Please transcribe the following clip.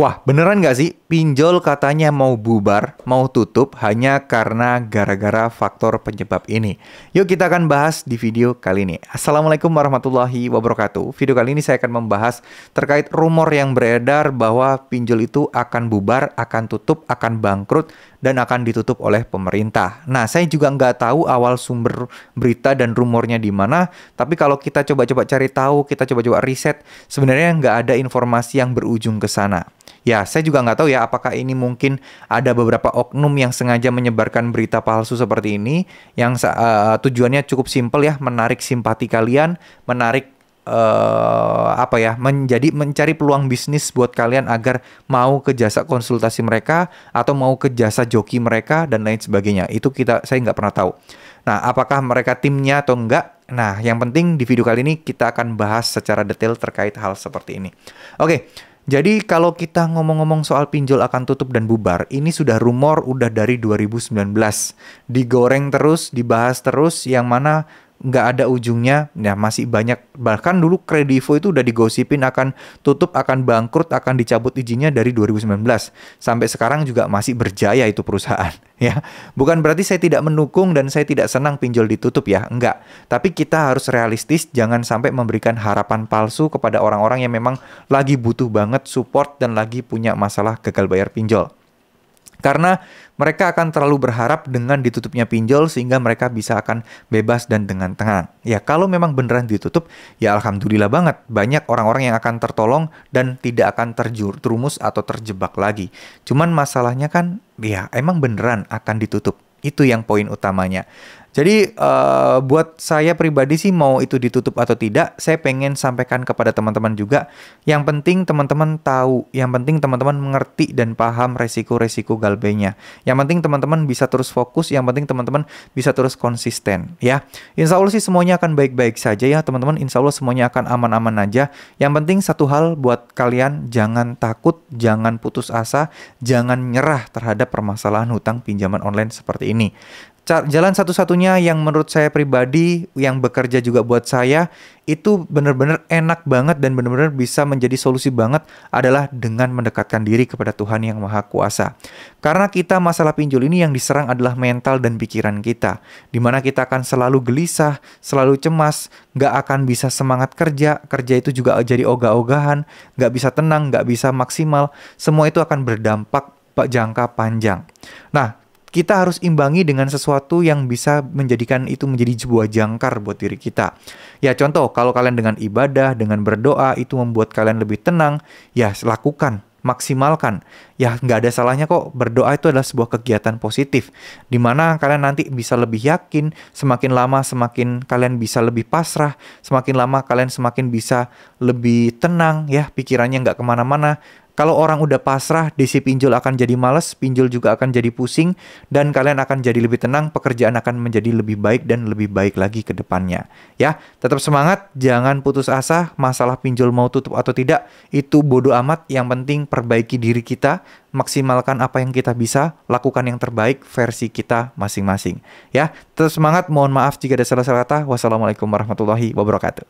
Wah, beneran nggak sih? Pinjol katanya mau bubar, mau tutup hanya karena gara-gara faktor penyebab ini. Yuk kita akan bahas di video kali ini. Assalamualaikum warahmatullahi wabarakatuh. Video kali ini saya akan membahas terkait rumor yang beredar bahwa pinjol itu akan bubar, akan tutup, akan bangkrut, dan akan ditutup oleh pemerintah. Nah, saya juga nggak tahu awal sumber berita dan rumornya di mana, tapi kalau kita coba-coba cari tahu, kita coba-coba riset, sebenarnya nggak ada informasi yang berujung ke sana. Ya, saya juga nggak tahu ya apakah ini mungkin ada beberapa oknum yang sengaja menyebarkan berita palsu seperti ini yang uh, tujuannya cukup simpel ya, menarik simpati kalian, menarik uh, apa ya menjadi mencari peluang bisnis buat kalian agar mau ke jasa konsultasi mereka atau mau ke jasa joki mereka dan lain sebagainya itu kita saya nggak pernah tahu nah apakah mereka timnya atau enggak nah yang penting di video kali ini kita akan bahas secara detail terkait hal seperti ini oke okay. Jadi kalau kita ngomong-ngomong soal pinjol akan tutup dan bubar, ini sudah rumor udah dari 2019. Digoreng terus, dibahas terus, yang mana nggak ada ujungnya ya masih banyak bahkan dulu Kredivo itu udah digosipin akan tutup akan bangkrut akan dicabut izinnya dari 2019 sampai sekarang juga masih berjaya itu perusahaan ya bukan berarti saya tidak mendukung dan saya tidak senang pinjol ditutup ya enggak tapi kita harus realistis jangan sampai memberikan harapan palsu kepada orang-orang yang memang lagi butuh banget support dan lagi punya masalah gagal bayar pinjol karena mereka akan terlalu berharap dengan ditutupnya pinjol sehingga mereka bisa akan bebas dan dengan tenang. Ya kalau memang beneran ditutup, ya alhamdulillah banget. Banyak orang-orang yang akan tertolong dan tidak akan terjur, terumus atau terjebak lagi. Cuman masalahnya kan ya emang beneran akan ditutup. Itu yang poin utamanya. Jadi uh, buat saya pribadi sih mau itu ditutup atau tidak, saya pengen sampaikan kepada teman-teman juga. Yang penting teman-teman tahu, yang penting teman-teman mengerti dan paham resiko-resiko galbenya. Yang penting teman-teman bisa terus fokus, yang penting teman-teman bisa terus konsisten ya. Insya Allah sih semuanya akan baik-baik saja ya teman-teman. Insya Allah semuanya akan aman-aman aja. Yang penting satu hal buat kalian jangan takut, jangan putus asa, jangan nyerah terhadap permasalahan hutang pinjaman online seperti ini jalan satu-satunya yang menurut saya pribadi yang bekerja juga buat saya itu benar-benar enak banget dan benar-benar bisa menjadi solusi banget adalah dengan mendekatkan diri kepada Tuhan yang Maha Kuasa. Karena kita masalah pinjol ini yang diserang adalah mental dan pikiran kita, dimana kita akan selalu gelisah, selalu cemas, nggak akan bisa semangat kerja, kerja itu juga jadi ogah-ogahan, nggak bisa tenang, nggak bisa maksimal, semua itu akan berdampak jangka panjang. Nah, kita harus imbangi dengan sesuatu yang bisa menjadikan itu menjadi sebuah jangkar buat diri kita. Ya contoh, kalau kalian dengan ibadah, dengan berdoa itu membuat kalian lebih tenang, ya lakukan, maksimalkan. Ya nggak ada salahnya kok berdoa itu adalah sebuah kegiatan positif. di mana kalian nanti bisa lebih yakin, semakin lama semakin kalian bisa lebih pasrah, semakin lama kalian semakin bisa lebih tenang ya, pikirannya nggak kemana-mana, kalau orang udah pasrah, disiplin pinjol akan jadi males, pinjol juga akan jadi pusing, dan kalian akan jadi lebih tenang, pekerjaan akan menjadi lebih baik dan lebih baik lagi ke depannya. Ya, tetap semangat, jangan putus asa, masalah pinjol mau tutup atau tidak, itu bodoh amat, yang penting perbaiki diri kita, maksimalkan apa yang kita bisa, lakukan yang terbaik versi kita masing-masing. Ya, tetap semangat, mohon maaf jika ada salah-salah kata, wassalamualaikum warahmatullahi wabarakatuh.